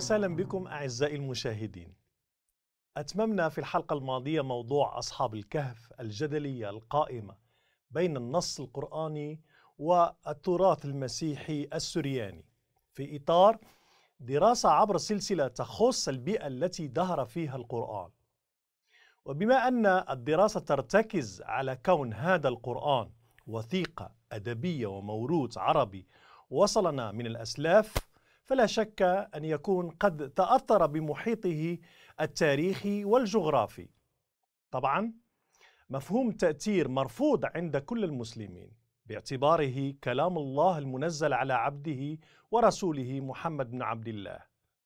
وسهلا بكم أعزائي المشاهدين أتممنا في الحلقة الماضية موضوع أصحاب الكهف الجدلية القائمة بين النص القرآني والتراث المسيحي السرياني في إطار دراسة عبر سلسلة تخص البيئة التي دهر فيها القرآن وبما أن الدراسة ترتكز على كون هذا القرآن وثيقة أدبية وموروث عربي وصلنا من الأسلاف فلا شك ان يكون قد تاثر بمحيطه التاريخي والجغرافي. طبعا مفهوم تاثير مرفوض عند كل المسلمين باعتباره كلام الله المنزل على عبده ورسوله محمد بن عبد الله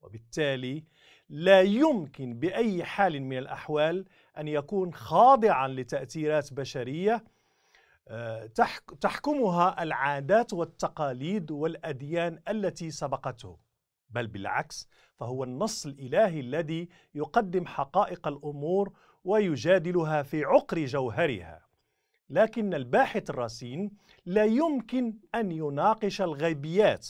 وبالتالي لا يمكن باي حال من الاحوال ان يكون خاضعا لتاثيرات بشريه تحكمها العادات والتقاليد والاديان التي سبقته بل بالعكس فهو النص الالهي الذي يقدم حقائق الامور ويجادلها في عقر جوهرها لكن الباحث الراسين لا يمكن ان يناقش الغيبيات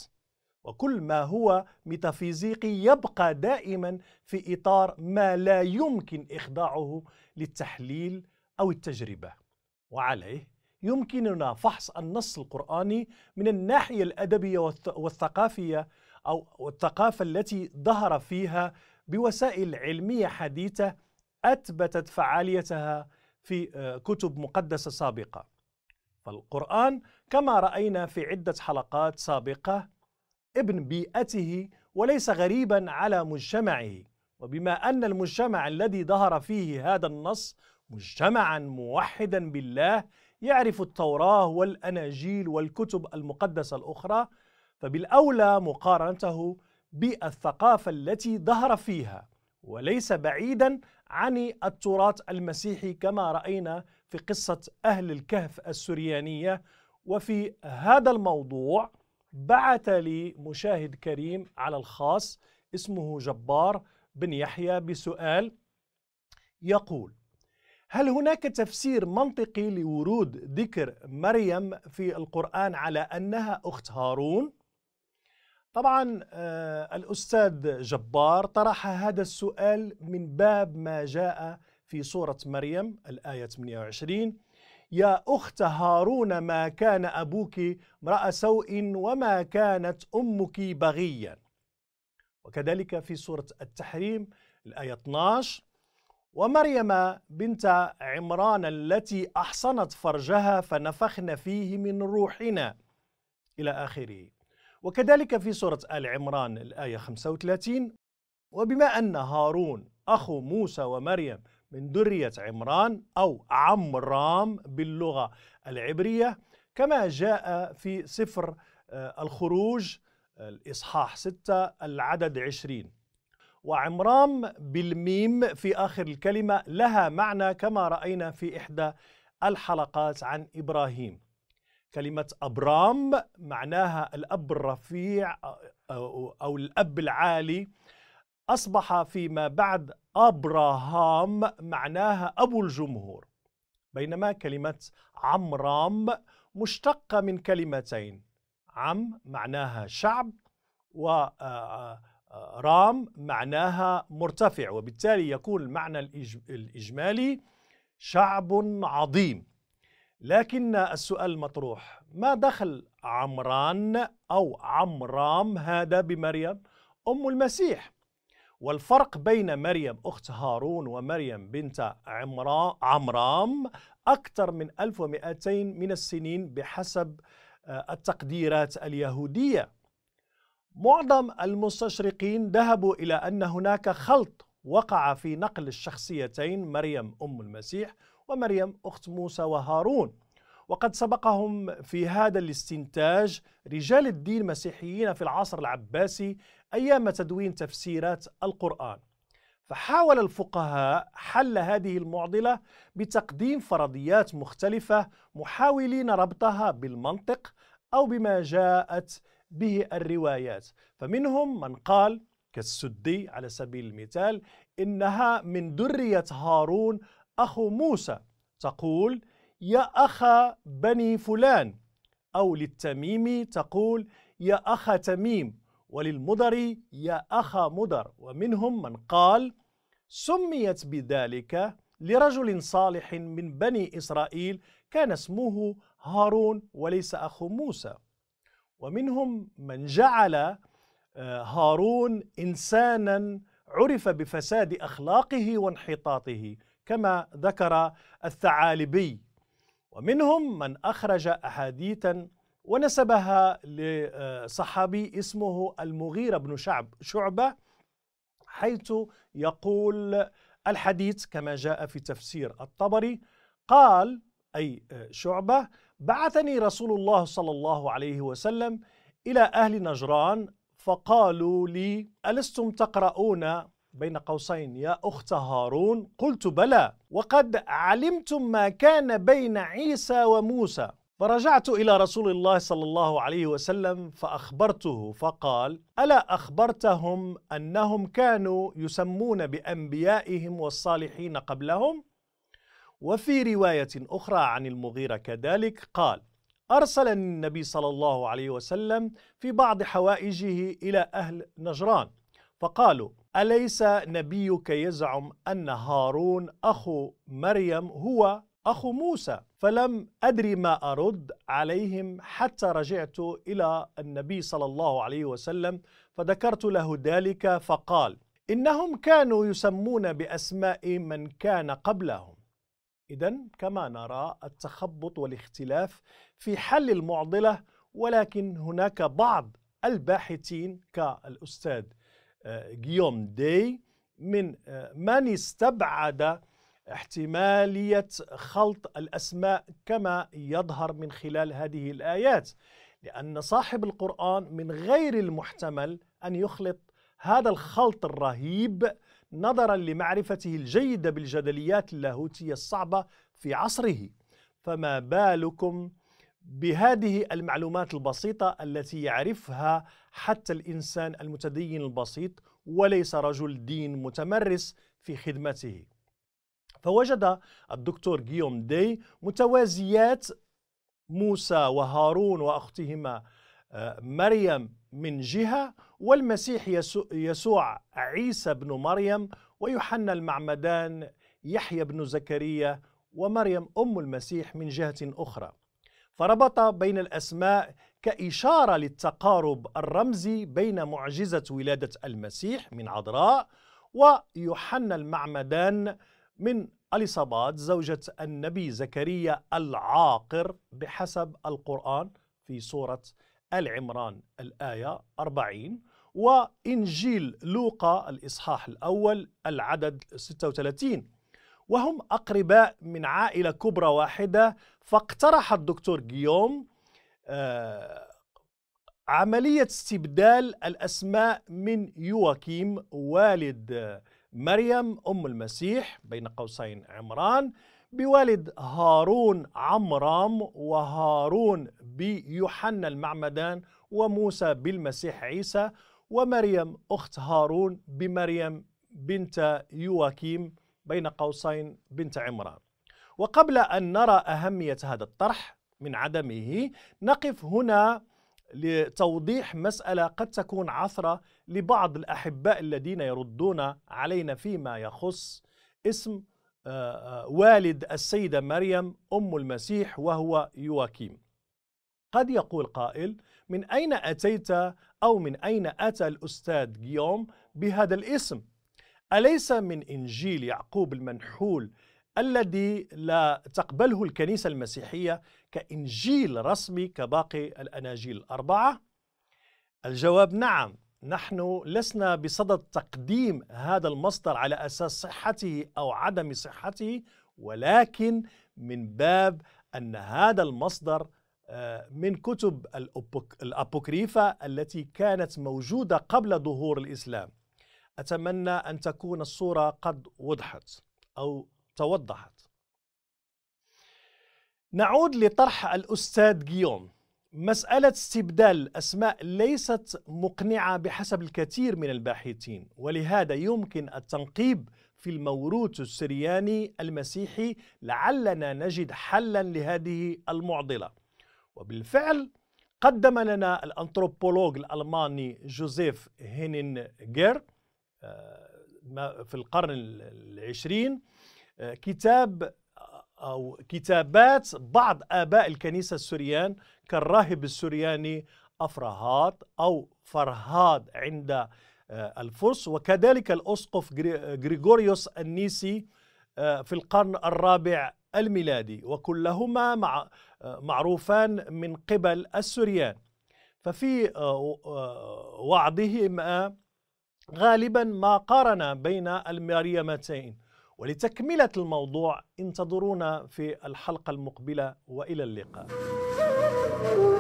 وكل ما هو ميتافيزيقي يبقى دائما في اطار ما لا يمكن اخضاعه للتحليل او التجربه وعليه يمكننا فحص النص القرآني من الناحية الأدبية والثقافية أو الثقافة التي ظهر فيها بوسائل علمية حديثة أثبتت فعاليتها في آه، كتب مقدسة سابقة فالقرآن كما رأينا في عدة حلقات سابقة ابن بيئته وليس غريبا على مجتمعه وبما أن المجتمع الذي ظهر فيه هذا النص مجتمعا موحدا بالله يعرف التوراة والأناجيل والكتب المقدسة الأخرى فبالأولى مقارنته بالثقافة التي ظهر فيها وليس بعيدا عن التراث المسيحي كما رأينا في قصة أهل الكهف السريانية وفي هذا الموضوع بعث لي مشاهد كريم على الخاص اسمه جبار بن يحيى بسؤال يقول هل هناك تفسير منطقي لورود ذكر مريم في القرآن على أنها أخت هارون؟ طبعا آه، الأستاذ جبار طرح هذا السؤال من باب ما جاء في سورة مريم الآية 28 يا أخت هارون ما كان أبوك امرأ سوء وما كانت أمك بغيا وكذلك في سورة التحريم الآية 12 ومريم بنت عمران التي احصنت فرجها فنفخنا فيه من روحنا الى اخره وكذلك في سوره ال عمران الايه 35 وبما ان هارون اخو موسى ومريم من ذريه عمران او عمرام باللغه العبريه كما جاء في سفر آه، الخروج آه، الاصحاح 6 العدد 20 وعمرام بالميم في آخر الكلمة لها معنى كما رأينا في إحدى الحلقات عن إبراهيم كلمة أبرام معناها الأب الرفيع أو الأب العالي أصبح فيما بعد أبراهام معناها أبو الجمهور بينما كلمة عمرام مشتقة من كلمتين عم معناها شعب و رام معناها مرتفع وبالتالي يكون المعنى الإجمالي شعب عظيم لكن السؤال المطروح ما دخل عمران أو عمرام هذا بمريم أم المسيح والفرق بين مريم أخت هارون ومريم بنت عمرام أكثر من 1200 من السنين بحسب آه، التقديرات اليهودية معظم المستشرقين ذهبوا إلى أن هناك خلط وقع في نقل الشخصيتين مريم أم المسيح ومريم أخت موسى وهارون وقد سبقهم في هذا الاستنتاج رجال الدين المسيحيين في العصر العباسي أيام تدوين تفسيرات القرآن فحاول الفقهاء حل هذه المعضلة بتقديم فرضيات مختلفة محاولين ربطها بالمنطق أو بما جاءت به الروايات فمنهم من قال كالسدي على سبيل المثال إنها من ذرية هارون أخو موسى تقول يا أخا بني فلان أو للتميمي تقول يا أخا تميم وللمضري يا أخا مضر ومنهم من قال سميت بذلك لرجل صالح من بني إسرائيل كان اسمه هارون وليس أخو موسى ومنهم من جعل آه، هارون إنسانا عرف بفساد أخلاقه وانحطاطه كما ذكر الثعالبي ومنهم من أخرج أحاديثا ونسبها لصحابي آه، اسمه المغيرة بن شعب شعبة حيث يقول الحديث كما جاء في تفسير الطبري قال أي آه، شعبة بعثني رسول الله صلى الله عليه وسلم إلى أهل نجران فقالوا لي ألستم تقرؤون بين قوسين يا أخت هارون قلت بلى وقد علمتم ما كان بين عيسى وموسى فرجعت إلى رسول الله صلى الله عليه وسلم فأخبرته فقال ألا أخبرتهم أنهم كانوا يسمون بأنبيائهم والصالحين قبلهم وفي رواية أخرى عن المغيرة كذلك قال أرسل النبي صلى الله عليه وسلم في بعض حوائجه إلى أهل نجران فقالوا أليس نبيك يزعم أن هارون أخو مريم هو أخو موسى فلم أدري ما أرد عليهم حتى رجعت إلى النبي صلى الله عليه وسلم فذكرت له ذلك فقال إنهم كانوا يسمون بأسماء من كان قبلهم إذا كما نرى التخبط والاختلاف في حل المعضلة ولكن هناك بعض الباحثين كالأستاذ غيوم آه، دي من آه، من استبعد احتمالية خلط الأسماء كما يظهر من خلال هذه الآيات لأن صاحب القرآن من غير المحتمل أن يخلط هذا الخلط الرهيب نظرا لمعرفته الجيدة بالجدليات اللاهوتية الصعبة في عصره فما بالكم بهذه المعلومات البسيطة التي يعرفها حتى الإنسان المتدين البسيط وليس رجل دين متمرس في خدمته فوجد الدكتور غيوم دي متوازيات موسى وهارون وأختهما آه، مريم من جهة والمسيح يسوع عيسى بن مريم ويوحنا المعمدان يحيى بن زكريا ومريم أم المسيح من جهة أخرى فربط بين الأسماء كإشارة للتقارب الرمزي بين معجزة ولادة المسيح من عذراء ويوحنا المعمدان من أليصابات زوجة النبي زكريا العاقر بحسب القرآن في سورة آل عمران الآية 40 وإنجيل لوقا الإصحاح الأول العدد 36 وهم أقرباء من عائلة كبرى واحدة فاقترح الدكتور جيوم آه، عملية استبدال الأسماء من يواكيم والد مريم أم المسيح بين قوسين عمران بوالد هارون عمرام وهارون بيوحنا المعمدان وموسى بالمسيح عيسى ومريم أخت هارون بمريم بنت يواكيم بين قوسين بنت عمران وقبل أن نرى أهمية هذا الطرح من عدمه نقف هنا لتوضيح مسألة قد تكون عثرة لبعض الأحباء الذين يردون علينا فيما يخص اسم والد السيدة مريم أم المسيح وهو يواكيم قد يقول قائل من أين أتيت أو من أين أتى الأستاذ جيوم بهذا الاسم أليس من إنجيل يعقوب المنحول الذي لا تقبله الكنيسة المسيحية كإنجيل رسمي كباقي الأناجيل الأربعة؟ الجواب نعم نحن لسنا بصدد تقديم هذا المصدر على اساس صحته او عدم صحته ولكن من باب ان هذا المصدر آه، من كتب الابوكريفه التي كانت موجوده قبل ظهور الاسلام. اتمنى ان تكون الصوره قد وضحت او توضحت. نعود لطرح الاستاذ جيوم مسألة استبدال أسماء ليست مقنعة بحسب الكثير من الباحثين ولهذا يمكن التنقيب في الموروث السرياني المسيحي لعلنا نجد حلا لهذه المعضلة وبالفعل قدم لنا الأنثروبولوج الألماني جوزيف هينينجر آه، في القرن العشرين آه، كتاب أو كتابات بعض آباء الكنيسة السريان كالراهب السرياني أفرهاد أو فرهاد عند آه، الفرس وكذلك الأسقف غريغوريوس النيسي آه، في القرن الرابع الميلادي وكلهما آه، معروفان من قبل السريان ففي وعظهما غالبا ما قارن بين المريمتين ولتكملة الموضوع انتظرونا في الحلقة المقبلة وإلى اللقاء